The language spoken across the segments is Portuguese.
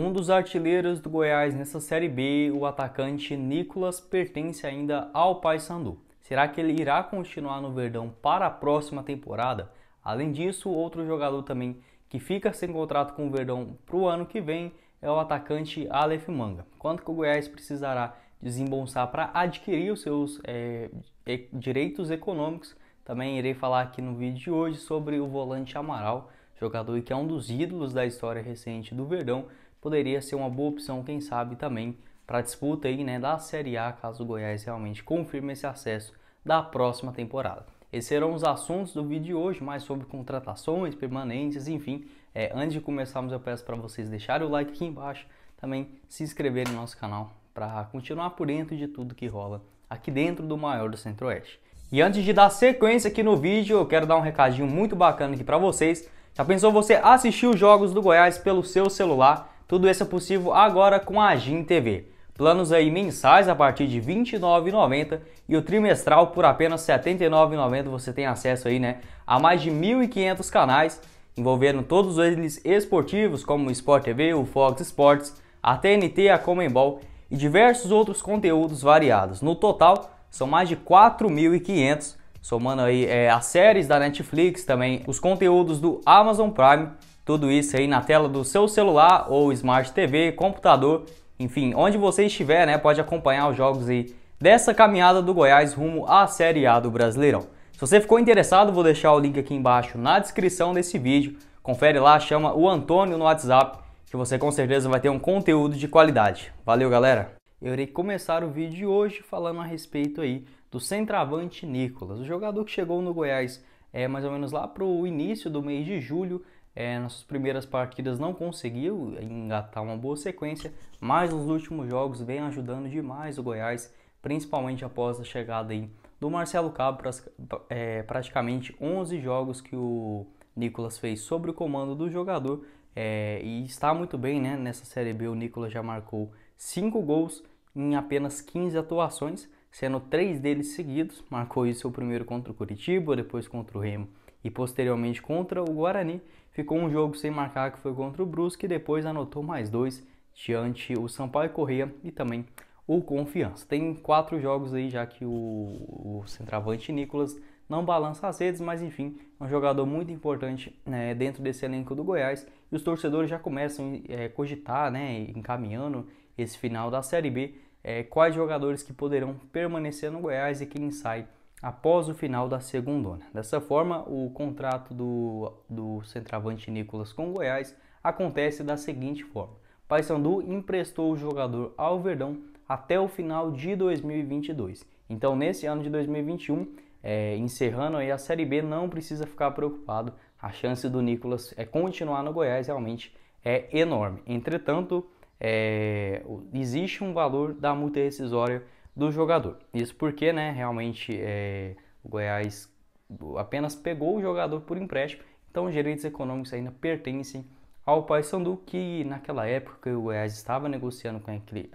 Um dos artilheiros do Goiás nessa Série B, o atacante Nicolas, pertence ainda ao Paysandu. Será que ele irá continuar no Verdão para a próxima temporada? Além disso, outro jogador também que fica sem contrato com o Verdão para o ano que vem é o atacante Aleph Manga. Quanto que o Goiás precisará desembolsar para adquirir os seus é, direitos econômicos? Também irei falar aqui no vídeo de hoje sobre o volante Amaral, jogador que é um dos ídolos da história recente do Verdão, poderia ser uma boa opção, quem sabe, também para a disputa aí, né, da Série A, caso o Goiás realmente confirme esse acesso da próxima temporada. Esses serão os assuntos do vídeo de hoje, mais sobre contratações, permanentes, enfim. É, antes de começarmos, eu peço para vocês deixarem o like aqui embaixo, também se inscreverem no nosso canal para continuar por dentro de tudo que rola aqui dentro do maior do Centro-Oeste. E antes de dar sequência aqui no vídeo, eu quero dar um recadinho muito bacana aqui para vocês. Já pensou você assistir os jogos do Goiás pelo seu celular? Tudo isso é possível agora com a Agin TV. Planos aí mensais a partir de R$ 29,90 e o trimestral por apenas R$ 79,90 você tem acesso aí, né, a mais de 1.500 canais envolvendo todos eles esportivos como o Sport TV, o Fox Sports, a TNT, a Comembol e diversos outros conteúdos variados. No total, são mais de 4.500, somando aí é, as séries da Netflix, também os conteúdos do Amazon Prime tudo isso aí na tela do seu celular ou Smart TV, computador, enfim, onde você estiver, né, pode acompanhar os jogos aí dessa caminhada do Goiás rumo à Série A do Brasileirão. Se você ficou interessado, vou deixar o link aqui embaixo na descrição desse vídeo. Confere lá, chama o Antônio no WhatsApp, que você com certeza vai ter um conteúdo de qualidade. Valeu, galera! Eu irei começar o vídeo de hoje falando a respeito aí do centroavante Nicolas, o jogador que chegou no Goiás é mais ou menos lá para o início do mês de julho é, nas suas primeiras partidas não conseguiu engatar uma boa sequência, mas nos últimos jogos vem ajudando demais o Goiás, principalmente após a chegada aí do Marcelo Cabo, é, praticamente 11 jogos que o Nicolas fez sobre o comando do jogador é, e está muito bem né? nessa Série B. O Nicolas já marcou 5 gols em apenas 15 atuações, sendo 3 deles seguidos. Marcou isso o primeiro contra o Curitiba, depois contra o Remo e posteriormente contra o Guarani ficou um jogo sem marcar que foi contra o Brusque e depois anotou mais dois diante o Sampaio Correia e também o Confiança. Tem quatro jogos aí já que o, o centroavante Nicolas não balança as redes, mas enfim, é um jogador muito importante né, dentro desse elenco do Goiás e os torcedores já começam a é, cogitar, né, encaminhando esse final da Série B, é, quais jogadores que poderão permanecer no Goiás e quem sai após o final da segunda Dessa forma, o contrato do, do centroavante Nicolas com Goiás acontece da seguinte forma. Paysandu emprestou o jogador ao Verdão até o final de 2022. Então, nesse ano de 2021, é, encerrando aí a Série B, não precisa ficar preocupado. A chance do Nicolas é continuar no Goiás realmente é enorme. Entretanto, é, existe um valor da multa rescisória do jogador. Isso porque, né, realmente é, o Goiás apenas pegou o jogador por empréstimo, então os direitos econômicos ainda pertencem ao Paysandu, que naquela época o Goiás estava negociando com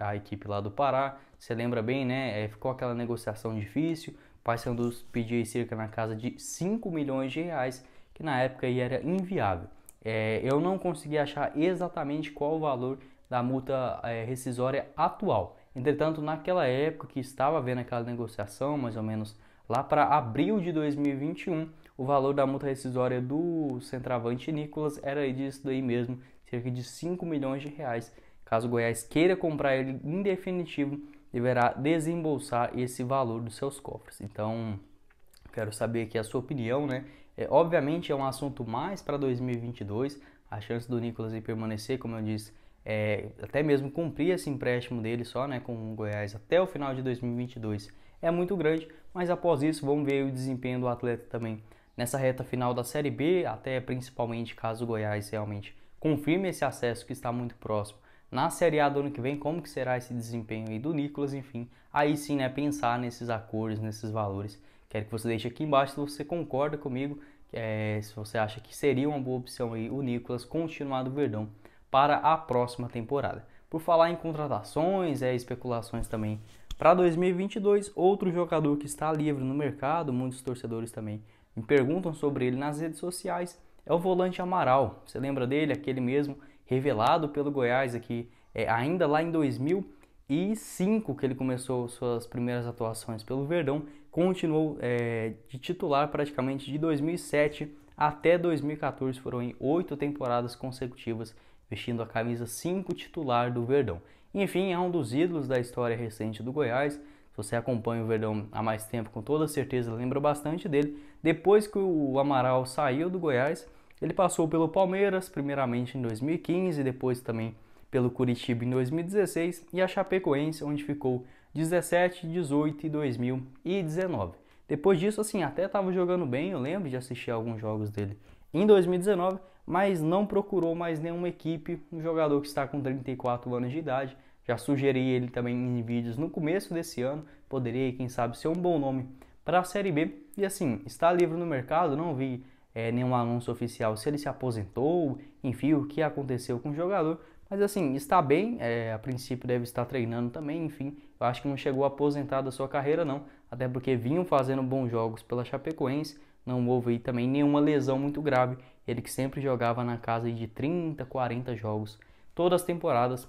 a equipe lá do Pará, você lembra bem, né, é, ficou aquela negociação difícil, o Paysandu pedia cerca na casa de 5 milhões de reais, que na época era inviável. É, eu não consegui achar exatamente qual o valor da multa é, rescisória atual. Entretanto, naquela época que estava havendo aquela negociação, mais ou menos lá para abril de 2021, o valor da multa rescisória do centroavante Nicolas era disso daí mesmo, cerca de 5 milhões de reais. Caso o Goiás queira comprar ele em definitivo, deverá desembolsar esse valor dos seus cofres. Então, quero saber aqui a sua opinião, né? É, obviamente é um assunto mais para 2022, a chance do Nicolas permanecer, como eu disse, é, até mesmo cumprir esse empréstimo dele só né, com o Goiás até o final de 2022 é muito grande, mas após isso vamos ver o desempenho do atleta também nessa reta final da Série B, até principalmente caso o Goiás realmente confirme esse acesso que está muito próximo na Série A do ano que vem, como que será esse desempenho aí do Nicolas, enfim, aí sim, né, pensar nesses acordos, nesses valores. Quero que você deixe aqui embaixo se você concorda comigo, é, se você acha que seria uma boa opção aí o Nicolas continuar do Verdão para a próxima temporada. Por falar em contratações e é, especulações também para 2022, outro jogador que está livre no mercado, muitos torcedores também me perguntam sobre ele nas redes sociais, é o volante Amaral. Você lembra dele? Aquele mesmo revelado pelo Goiás aqui, é, ainda lá em 2005 que ele começou suas primeiras atuações pelo Verdão, continuou é, de titular praticamente de 2007 até 2014, foram em oito temporadas consecutivas vestindo a camisa 5 titular do Verdão. Enfim, é um dos ídolos da história recente do Goiás. Se você acompanha o Verdão há mais tempo, com toda certeza lembra bastante dele. Depois que o Amaral saiu do Goiás, ele passou pelo Palmeiras, primeiramente em 2015, depois também pelo Curitiba em 2016 e a Chapecoense, onde ficou 17, 18 e 2019. Depois disso, assim, até estava jogando bem, eu lembro de assistir alguns jogos dele em 2019, mas não procurou mais nenhuma equipe. Um jogador que está com 34 anos de idade, já sugeri ele também em vídeos no começo desse ano, poderia, quem sabe, ser um bom nome para a Série B. E assim, está livre no mercado, não vi é, nenhum anúncio oficial se ele se aposentou, enfim, o que aconteceu com o jogador. Mas assim, está bem, é, a princípio deve estar treinando também, enfim. Eu acho que não chegou a aposentar da sua carreira não, até porque vinham fazendo bons jogos pela Chapecoense, não houve aí também nenhuma lesão muito grave. Ele que sempre jogava na casa de 30, 40 jogos, todas as temporadas,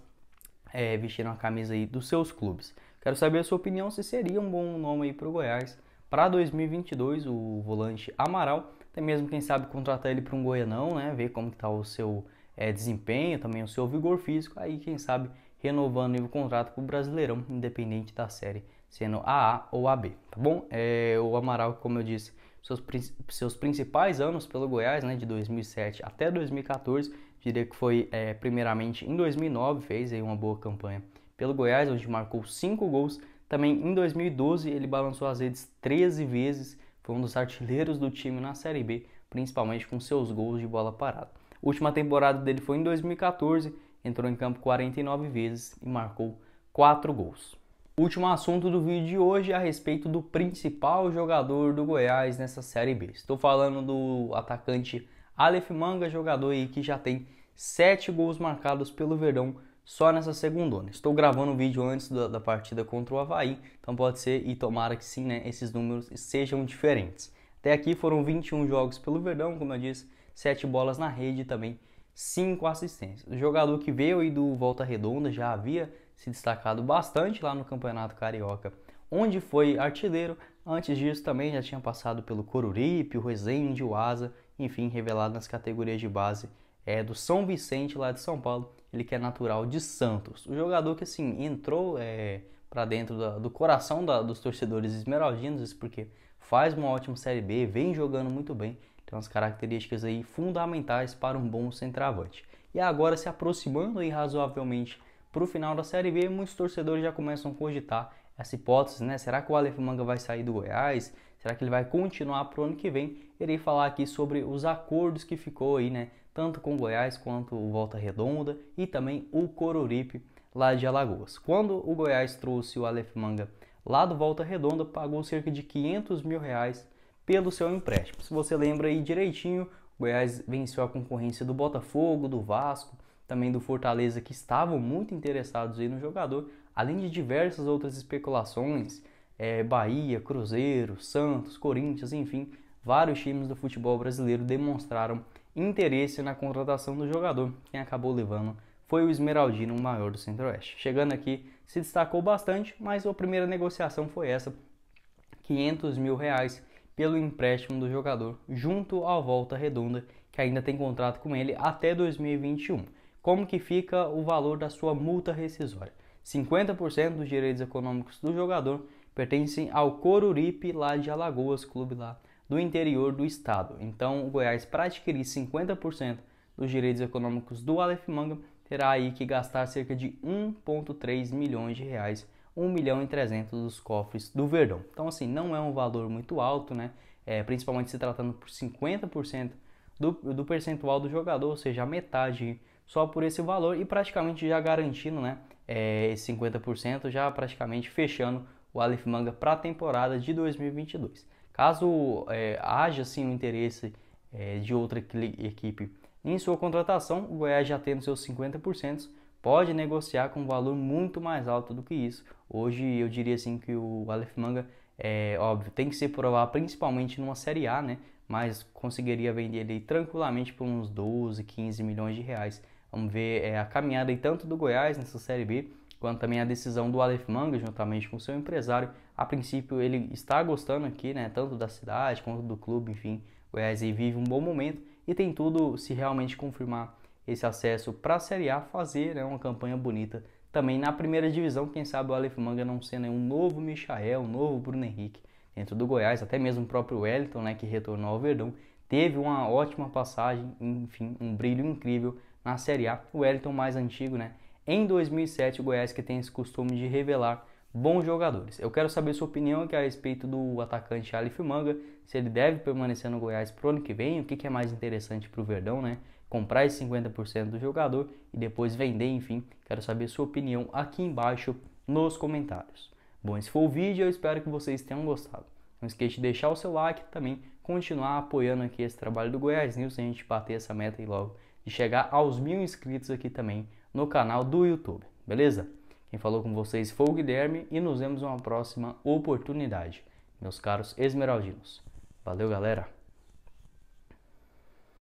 é, a camisa aí dos seus clubes. Quero saber a sua opinião se seria um bom nome aí para o Goiás para 2022, o volante Amaral. Até mesmo, quem sabe, contratar ele para um Goianão, né? Ver como está o seu é, desempenho, também o seu vigor físico. Aí, quem sabe, renovando o contrato para o Brasileirão, independente da série, sendo AA ou AB, tá bom? É, o Amaral, como eu disse, seus, seus principais anos pelo Goiás, né, de 2007 até 2014, diria que foi é, primeiramente em 2009, fez aí uma boa campanha pelo Goiás, onde marcou 5 gols. Também em 2012 ele balançou as redes 13 vezes, foi um dos artilheiros do time na Série B, principalmente com seus gols de bola parada. A última temporada dele foi em 2014, entrou em campo 49 vezes e marcou 4 gols último assunto do vídeo de hoje é a respeito do principal jogador do Goiás nessa Série B. Estou falando do atacante Aleph Manga, jogador aí que já tem 7 gols marcados pelo Verdão só nessa segunda. Estou gravando o vídeo antes da, da, partida contra o Havaí, então pode ser e tomara que sim, né, esses números sejam diferentes. Até aqui foram 21 jogos pelo Verdão, como eu disse, 7 bolas na rede e também 5 assistências. O jogador que veio aí do Volta Redonda já havia se destacado bastante lá no Campeonato Carioca, onde foi artilheiro. Antes disso também já tinha passado pelo Coruripe, o Resende, o Asa, enfim, revelado nas categorias de base é, do São Vicente lá de São Paulo. Ele que é natural de Santos. O jogador que assim entrou é, para dentro da, do coração da, dos torcedores esmeraldinos, isso porque faz uma ótima Série B, vem jogando muito bem, tem umas características aí fundamentais para um bom centroavante. E agora se aproximando aí razoavelmente para o final da Série B, muitos torcedores já começam a cogitar essa hipótese, né? Será que o Aleph Manga vai sair do Goiás? Será que ele vai continuar para o ano que vem? Irei falar aqui sobre os acordos que ficou aí, né? Tanto com o Goiás quanto o Volta Redonda e também o Coruripe lá de Alagoas. Quando o Goiás trouxe o Aleph Manga lá do Volta Redonda, pagou cerca de 500 mil reais pelo seu empréstimo. Se você lembra aí direitinho, o Goiás venceu a concorrência do Botafogo, do Vasco, também do Fortaleza que estavam muito interessados aí no jogador, além de diversas outras especulações, é, Bahia, Cruzeiro, Santos, Corinthians, enfim, vários times do futebol brasileiro demonstraram interesse na contratação do jogador. Quem acabou levando foi o Esmeraldino, o maior do Centro-Oeste. Chegando aqui, se destacou bastante, mas a primeira negociação foi essa, 500 mil reais pelo empréstimo do jogador, junto ao Volta Redonda, que ainda tem contrato com ele até 2021 como que fica o valor da sua multa rescisória. 50% dos direitos econômicos do jogador pertencem ao Coruripe, lá de Alagoas, clube lá do interior do estado. Então, o Goiás, para adquirir 50% dos direitos econômicos do Aleph Manga, terá aí que gastar cerca de 1,3 milhões de reais, 1 milhão e 300 dos cofres do Verdão. Então, assim, não é um valor muito alto, né? É, principalmente se tratando por 50% do, do percentual do jogador, ou seja, a metade só por esse valor e praticamente já garantindo né, é, esse 50%, já praticamente fechando o Aleph Manga para a temporada de 2022. Caso é, haja sim o interesse é, de outra equipe em sua contratação, o Goiás já tendo seus 50%, pode negociar com um valor muito mais alto do que isso. Hoje eu diria assim que o Aleph Manga é óbvio, tem que ser provar principalmente numa Série A, né? Mas conseguiria vender ele tranquilamente por uns 12, 15 milhões de reais Vamos ver é, a caminhada e tanto do Goiás nessa Série B, quanto também a decisão do Aleph Manga, juntamente com seu empresário. A princípio, ele está gostando aqui, né? Tanto da cidade quanto do clube, enfim. O Goiás aí vive um bom momento e tem tudo, se realmente confirmar esse acesso para a Série A, fazer né, uma campanha bonita também na primeira divisão. Quem sabe o Aleph Manga não sendo né, um novo Michael, um novo Bruno Henrique dentro do Goiás, até mesmo o próprio Wellington, né, que retornou ao Verdão, teve uma ótima passagem, enfim, um brilho incrível na Série A, o Wellington mais antigo, né? Em 2007, o Goiás que tem esse costume de revelar bons jogadores. Eu quero saber sua opinião aqui a respeito do atacante Alif Manga, se ele deve permanecer no Goiás pro ano que vem, o que, que é mais interessante para o Verdão, né? Comprar esse 50% do jogador e depois vender, enfim. Quero saber sua opinião aqui embaixo nos comentários. Bom, esse foi o vídeo, eu espero que vocês tenham gostado. Não esqueça de deixar o seu like também continuar apoiando aqui esse trabalho do Goiás News, a gente bater essa meta e logo de chegar aos mil inscritos aqui também no canal do YouTube, beleza? Quem falou com vocês foi o Guilherme e nos vemos uma próxima oportunidade, meus caros esmeraldinos. Valeu, galera!